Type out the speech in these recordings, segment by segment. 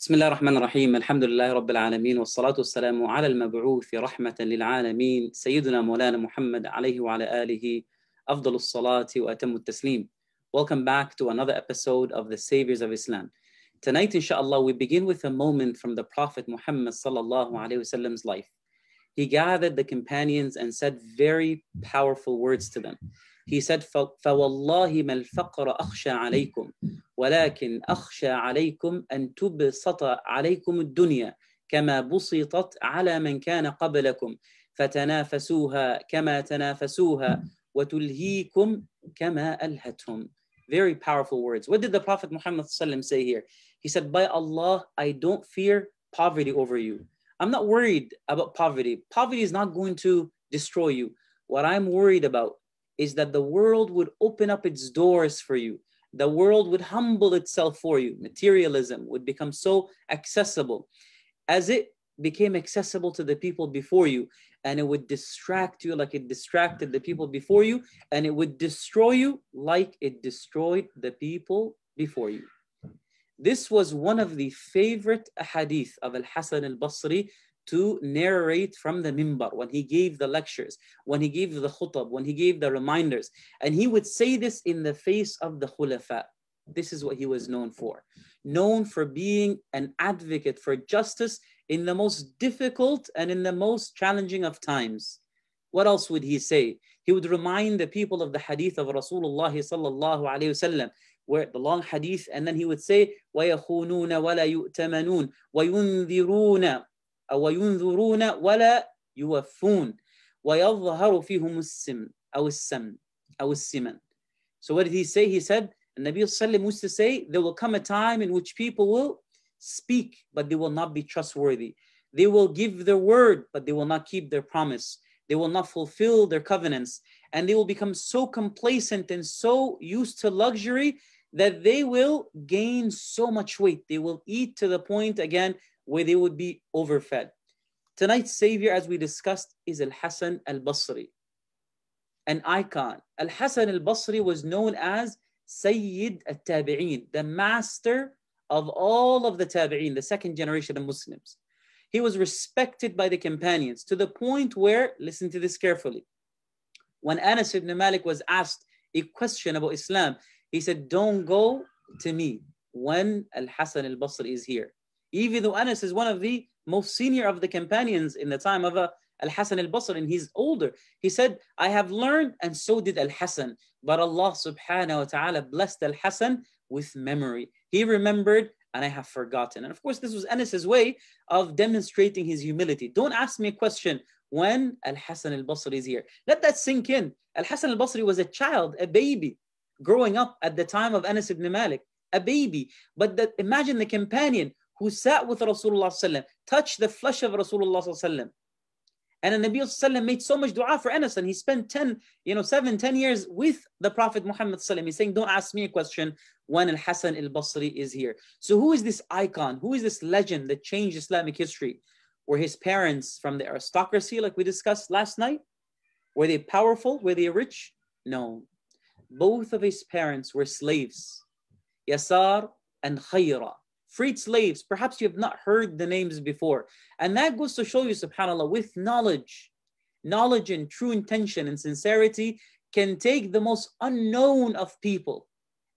بسم الله الرحمن الرحيم الحمد لله رب العالمين والصلاة والسلام على المبعوث رحمة للعالمين سيدنا مولانا محمد عليه وعلى آله أفضل الصلاة وأتم التسليم Welcome back to another episode of the Saviors of Islam. Tonight, inshallah, we begin with a moment from the Prophet Muhammad sallallahu alayhi wasallam's life. He gathered the companions and said very powerful words to them. He said, فَوَاللَّهِ مَا الْفَقْرَ أَخْشَى عَلَيْكُمْ وَلَكِنْ أَخْشَى عَلَيْكُمْ أَنْ تُبْسَطَ عَلَيْكُمُ الدُّنْيَا كما بسطت على من كان قبلكم فتنافسوها كما تنافسوها وتلهيكم كما ألهتهم Very powerful words. What did the Prophet Muhammad say here? He said, By Allah, I don't fear poverty over you. I'm not worried about poverty. Poverty is not going to destroy you. What I'm worried about is that the world would open up its doors for you. The world would humble itself for you. Materialism would become so accessible as it became accessible to the people before you. And it would distract you like it distracted the people before you. And it would destroy you like it destroyed the people before you. This was one of the favorite hadith of Al Hasan al Basri to narrate from the mimbar when he gave the lectures, when he gave the khutab, when he gave the reminders. And he would say this in the face of the khulafa. This is what he was known for. Known for being an advocate for justice in the most difficult and in the most challenging of times. What else would he say? He would remind the people of the hadith of Rasulullah sallallahu alayhi wasallam, where the long hadith, and then he would say, وَيَخُونُونَ وَلَا يُؤْتَمَنُونَ وَيُنذِرُونَ أو ينذرون ولا يوفون ويظهر فيهم السم أو السم أو السمن So what did he say? He said, and Nabi Sallallahu used to say, there will come a time in which people will speak, but they will not be trustworthy. They will give their word, but they will not keep their promise. They will not fulfill their covenants. And they will become so complacent and so used to luxury that they will gain so much weight. They will eat to the point, again, where they would be overfed. Tonight's savior, as we discussed, is Al Hassan Al Basri, an icon. Al Hassan Al Basri was known as Sayyid Al Tabi'een, the master of all of the Tabi'een, the second generation of Muslims. He was respected by the companions to the point where, listen to this carefully, when Anas ibn Malik was asked a question about Islam, he said, Don't go to me when Al Hassan al Basri is here even though Anas is one of the most senior of the companions in the time of uh, Al-Hasan al-Basri and he's older. He said, I have learned and so did Al-Hasan. But Allah subhanahu wa ta'ala blessed Al-Hasan with memory. He remembered and I have forgotten. And of course, this was Anas' way of demonstrating his humility. Don't ask me a question when Al-Hasan al-Basri is here. Let that sink in. Al-Hasan al-Basri was a child, a baby, growing up at the time of Anas ibn Malik, a baby. But that, imagine the companion who sat with Rasulullah touched the flesh of Rasulullah and the Nabi made so much dua for Anas and he spent 10, you know, 7, 10 years with the Prophet Muhammad He's saying, don't ask me a question when Al-Hassan al-Basri is here. So who is this icon? Who is this legend that changed Islamic history? Were his parents from the aristocracy like we discussed last night? Were they powerful? Were they rich? No. Both of his parents were slaves, Yasar and Khayra freed slaves. Perhaps you have not heard the names before. And that goes to show you, subhanAllah, with knowledge, knowledge and true intention and sincerity can take the most unknown of people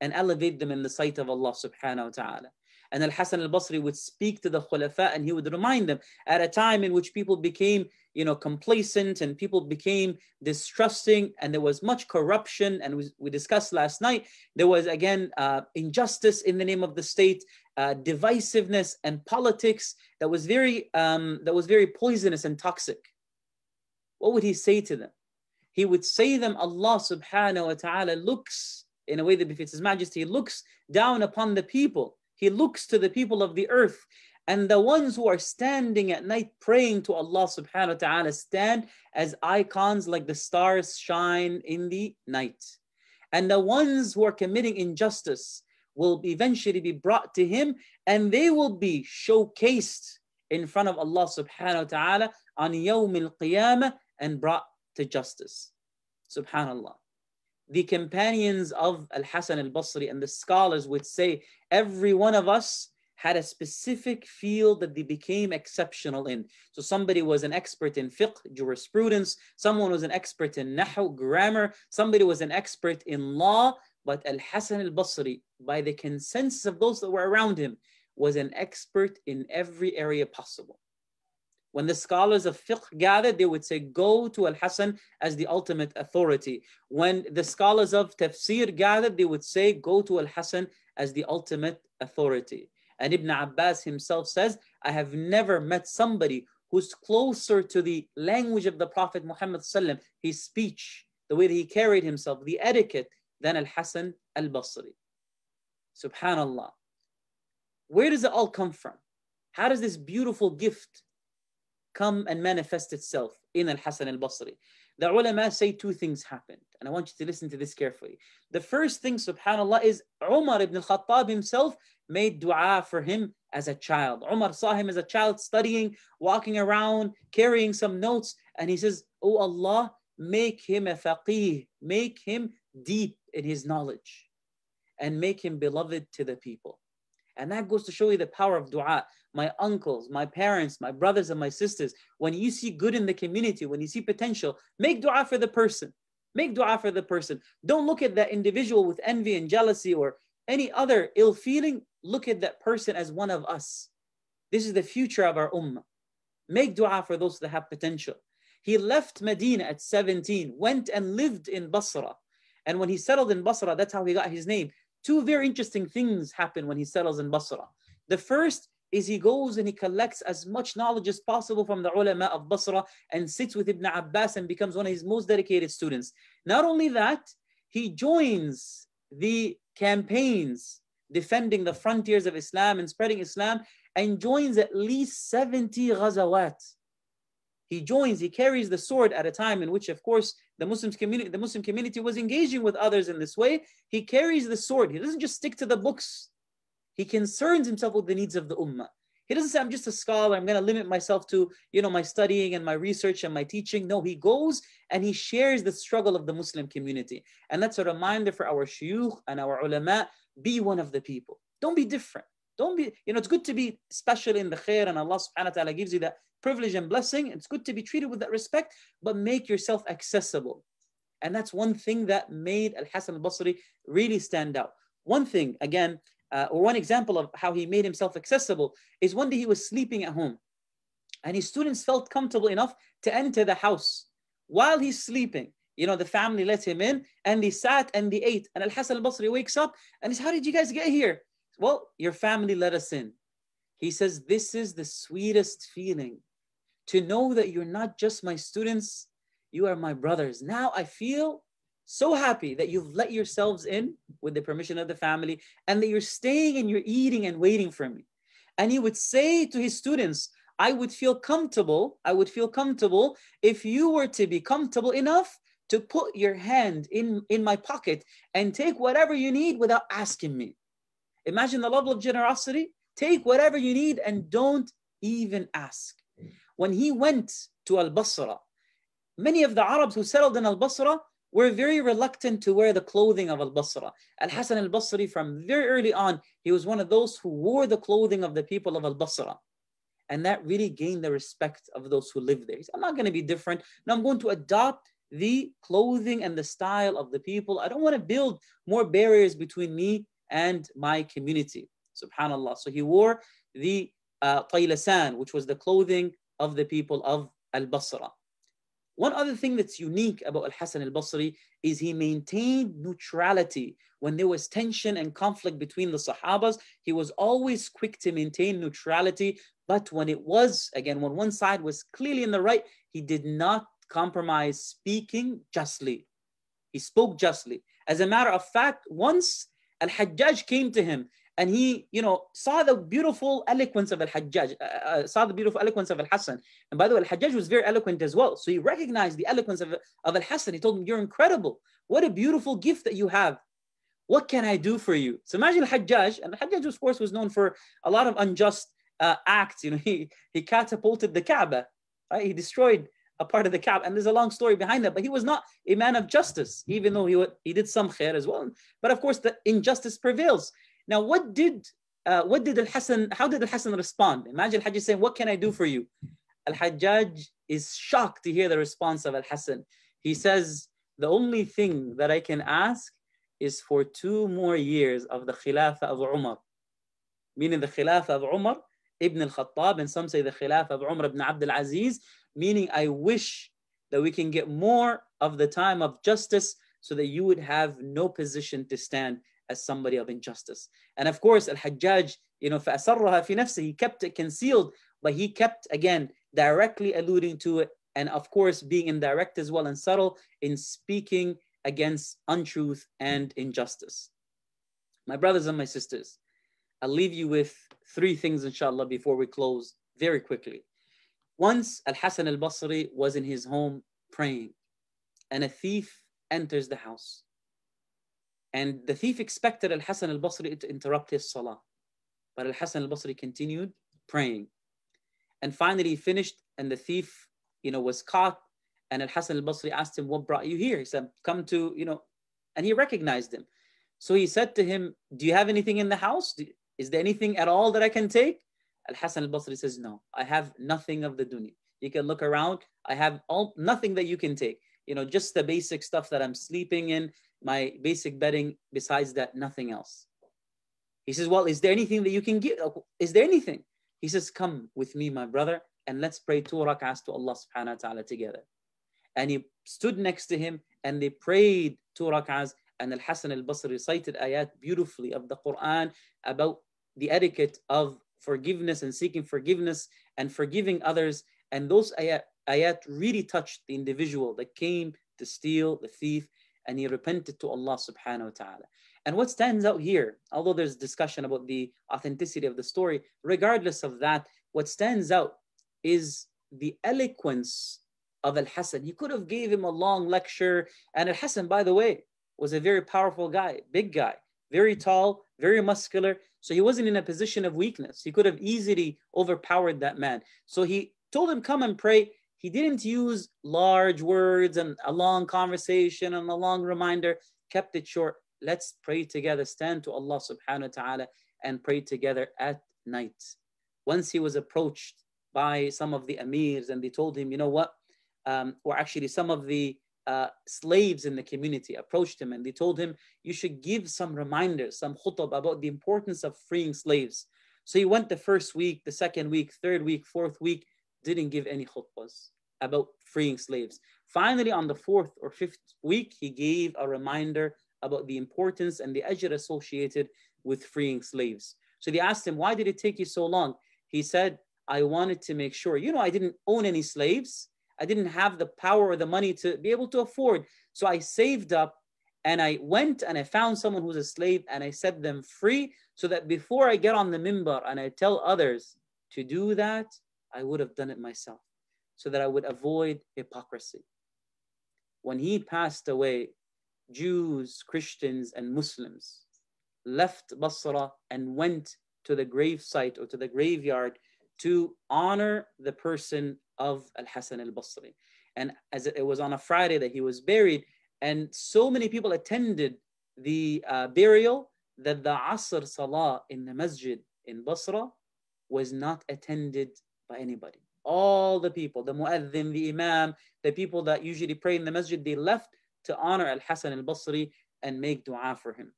and elevate them in the sight of Allah subhanahu wa ta'ala. And Al Hassan al Basri would speak to the Khulafa and he would remind them at a time in which people became, you know, complacent and people became distrusting and there was much corruption. And we, we discussed last night, there was again uh, injustice in the name of the state uh, divisiveness and politics that was very um, that was very poisonous and toxic. What would he say to them? He would say them, Allah subhanahu wa ta'ala looks in a way that befits his majesty, he looks down upon the people. He looks to the people of the earth. And the ones who are standing at night praying to Allah subhanahu wa ta'ala stand as icons like the stars shine in the night. And the ones who are committing injustice will eventually be brought to him and they will be showcased in front of Allah subhanahu wa ta'ala on Yawm al Qiyamah and brought to justice. Subhanallah. The companions of Al Hasan al Basri and the scholars would say every one of us had a specific field that they became exceptional in. So somebody was an expert in fiqh, jurisprudence, someone was an expert in nahu, grammar, somebody was an expert in law, but Al Hassan al Basri, by the consensus of those that were around him, was an expert in every area possible. When the scholars of fiqh gathered, they would say, Go to Al Hassan as the ultimate authority. When the scholars of tafsir gathered, they would say, Go to Al Hassan as the ultimate authority. And Ibn Abbas himself says, I have never met somebody who's closer to the language of the Prophet Muhammad, his speech, the way that he carried himself, the etiquette, than Al Hassan Al Basri. Subhanallah. Where does it all come from? How does this beautiful gift come and manifest itself in Al Hassan Al Basri? The ulama say two things happened, and I want you to listen to this carefully. The first thing, subhanAllah, is Umar ibn Khattab himself made dua for him as a child. Umar saw him as a child studying, walking around, carrying some notes, and he says, Oh Allah, make him a faqih, make him deep in his knowledge and make him beloved to the people. And that goes to show you the power of dua. My uncles, my parents, my brothers, and my sisters, when you see good in the community, when you see potential, make dua for the person. Make dua for the person. Don't look at that individual with envy and jealousy or any other ill feeling. Look at that person as one of us. This is the future of our ummah. Make dua for those that have potential. He left Medina at 17, went and lived in Basra and when he settled in Basra, that's how he got his name. Two very interesting things happen when he settles in Basra. The first is he goes and he collects as much knowledge as possible from the ulama of Basra and sits with Ibn Abbas and becomes one of his most dedicated students. Not only that, he joins the campaigns defending the frontiers of Islam and spreading Islam and joins at least 70 ghazawat he joins, he carries the sword at a time in which, of course, the Muslims community, the Muslim community was engaging with others in this way. He carries the sword. He doesn't just stick to the books. He concerns himself with the needs of the ummah. He doesn't say, I'm just a scholar, I'm gonna limit myself to you know my studying and my research and my teaching. No, he goes and he shares the struggle of the Muslim community. And that's a reminder for our shuyukh and our ulama, be one of the people. Don't be different. Don't be, you know, it's good to be special in the khair, and Allah subhanahu wa ta'ala gives you that privilege and blessing. It's good to be treated with that respect, but make yourself accessible. And that's one thing that made Al Hassan al Basri really stand out. One thing, again, uh, or one example of how he made himself accessible is one day he was sleeping at home and his students felt comfortable enough to enter the house while he's sleeping. You know, the family let him in and they sat and they ate. And Al Hassan al Basri wakes up and says, How did you guys get here? Well, your family let us in. He says, This is the sweetest feeling to know that you're not just my students, you are my brothers. Now I feel so happy that you've let yourselves in with the permission of the family and that you're staying and you're eating and waiting for me. And he would say to his students, I would feel comfortable, I would feel comfortable if you were to be comfortable enough to put your hand in, in my pocket and take whatever you need without asking me. Imagine the level of generosity. Take whatever you need and don't even ask when he went to Al Basra, many of the Arabs who settled in Al Basra were very reluctant to wear the clothing of Al Basra. Al Hassan Al Basri, from very early on, he was one of those who wore the clothing of the people of Al Basra. And that really gained the respect of those who lived there. Said, I'm not going to be different. Now I'm going to adopt the clothing and the style of the people. I don't want to build more barriers between me and my community. Subhanallah. So he wore the uh, which was the clothing of the people of Al Basra. One other thing that's unique about Al Hassan al Basri is he maintained neutrality. When there was tension and conflict between the Sahabas, he was always quick to maintain neutrality. But when it was, again, when one side was clearly in the right, he did not compromise speaking justly. He spoke justly. As a matter of fact, once Al Hajjaj came to him and he you know saw the beautiful eloquence of al-hajjaj uh, uh, uh, saw the beautiful eloquence of al-hassan and by the way al-hajjaj was very eloquent as well so he recognized the eloquence of, of al-hassan he told him you're incredible what a beautiful gift that you have what can i do for you so imagine al-hajjaj and al-hajjaj of course was known for a lot of unjust uh, acts you know he he catapulted the kaaba right he destroyed a part of the Kaaba. And there's a long story behind that, but he was not a man of justice, even though he, he did some khair as well. But of course, the injustice prevails. Now, what did uh, what did Al Hassan? How did Al Hassan respond? Imagine Hajj saying, "What can I do for you?" Al Hajjaj is shocked to hear the response of Al Hassan. He says, "The only thing that I can ask is for two more years of the Khilafah of Umar, meaning the Khilafah of Umar ibn al-Khattab, and some say the Khilafah of Umar ibn Abdul Aziz, meaning I wish that we can get more of the time of justice so that you would have no position to stand as somebody of injustice. And of course, Al-Hajjaj, you know, فَأَسَرَّهَا فِي نَفْسِهِ He kept it concealed, but he kept, again, directly alluding to it. And of course, being indirect as well and subtle in speaking against untruth and injustice. My brothers and my sisters, I'll leave you with three things, inshallah, before we close very quickly. Once Al Hassan al Basri was in his home praying, and a thief enters the house. And the thief expected Al Hassan al Basri to interrupt his salah. But Al Hassan al Basri continued praying. And finally, he finished, and the thief, you know, was caught. And Al Hassan al Basri asked him, What brought you here? He said, Come to, you know, and he recognized him. So he said to him, Do you have anything in the house? Is there anything at all that I can take? Al Hassan al Basri says, No, I have nothing of the dunya. You can look around. I have all nothing that you can take. You know, just the basic stuff that I'm sleeping in, my basic bedding. Besides that, nothing else. He says, Well, is there anything that you can give? Is there anything? He says, Come with me, my brother, and let's pray two rak'ahs to Allah subhanahu wa ta'ala together. And he stood next to him and they prayed two rak'ahs. And Al Hassan al Basri recited ayat beautifully of the Quran about the etiquette of forgiveness and seeking forgiveness and forgiving others. And those ayat, ayat really touched the individual that came to steal, the thief, and he repented to Allah subhanahu wa ta'ala. And what stands out here, although there's discussion about the authenticity of the story, regardless of that, what stands out is the eloquence of al Hassan. He could have gave him a long lecture. And al Hassan, by the way, was a very powerful guy, big guy, very tall, very muscular. So he wasn't in a position of weakness. He could have easily overpowered that man. So he told him, come and pray he didn't use large words and a long conversation and a long reminder, kept it short. Let's pray together, stand to Allah subhanahu wa ta'ala and pray together at night. Once he was approached by some of the emirs and they told him, you know what? Um, or actually, some of the uh, slaves in the community approached him and they told him, you should give some reminders, some khutbah about the importance of freeing slaves. So he went the first week, the second week, third week, fourth week, didn't give any khutbas about freeing slaves. Finally, on the fourth or fifth week, he gave a reminder about the importance and the ajr associated with freeing slaves. So they asked him, Why did it take you so long? He said, I wanted to make sure, you know, I didn't own any slaves. I didn't have the power or the money to be able to afford. So I saved up and I went and I found someone who's a slave and I set them free so that before I get on the mimbar and I tell others to do that, I would have done it myself so that I would avoid hypocrisy. When he passed away, Jews, Christians, and Muslims left Basra and went to the gravesite or to the graveyard to honor the person of Al Hassan al Basri. And as it was on a Friday that he was buried, and so many people attended the uh, burial that the Asr Salah in the Masjid in Basra was not attended by anybody. All the people, the mu'adhin, the imam, the people that usually pray in the masjid, they left to honor Al Hassan al Basri and make dua for him.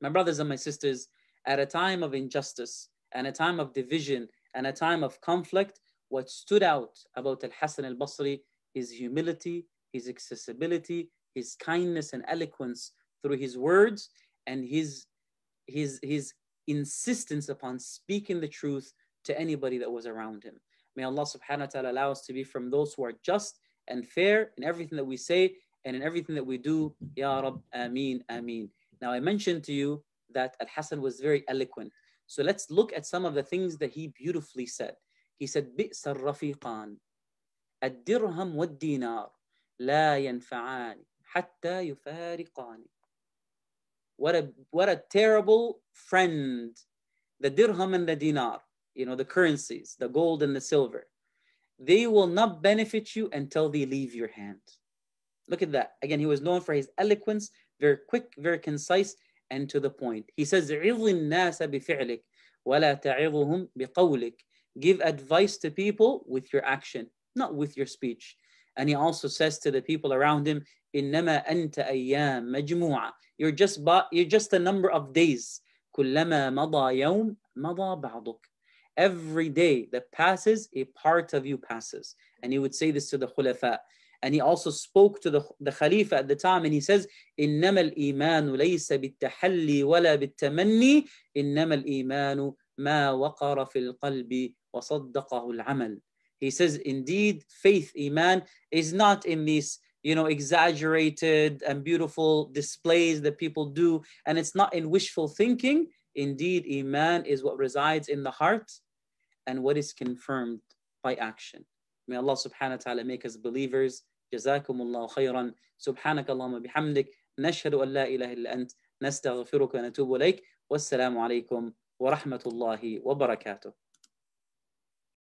My brothers and my sisters, at a time of injustice and a time of division and a time of conflict, what stood out about Al Hassan al Basri is humility, his accessibility, his kindness and eloquence through his words, and his, his, his insistence upon speaking the truth to anybody that was around him. May Allah subhanahu wa ta'ala allow us to be from those who are just and fair in everything that we say and in everything that we do. Ya Rab, Ameen, Ameen. Now, I mentioned to you that Al Hassan was very eloquent. So let's look at some of the things that he beautifully said. He said, بئس الرفيقان الدرهم Dinar, لا ينفعان حتى يفارقان What a, what a terrible friend, the dirham and the dinar you know, the currencies, the gold and the silver. They will not benefit you until they leave your hand. Look at that. Again, he was known for his eloquence, very quick, very concise, and to the point. He says, Give advice to people with your action, not with your speech. And he also says to the people around him, إنما أنت أيام مجموعة. You're just, you're just a number of days. كلما مضى يوم مضى بعضك. Every day that passes, a part of you passes. And he would say this to the Khulafa. And he also spoke to the, the Khalifa at the time and he says, إِنَّمَا الْإِيمَانُ لَيْسَ بِالتَّحَلِّي وَلَا بِالتَّمَنِّي إِنَّمَا الْإِيمَانُ مَا وَقَرَ فِي الْقَلْبِ وَصَدَّقَهُ الْعَمَلُ He says, indeed, faith, iman, is not in these you know, exaggerated and beautiful displays that people do. And it's not in wishful thinking. Indeed, Iman is what resides in the heart and what is confirmed by action. May Allah subhanahu wa ta'ala make us believers. Jazakumullahu khayran. Subhanaka Allahumma bihamdik. Nashhadu an la ilaha ant. Nastaghfiruka wa natubu alayk. Wassalamu alaykum wa rahmatullahi wa barakatuh.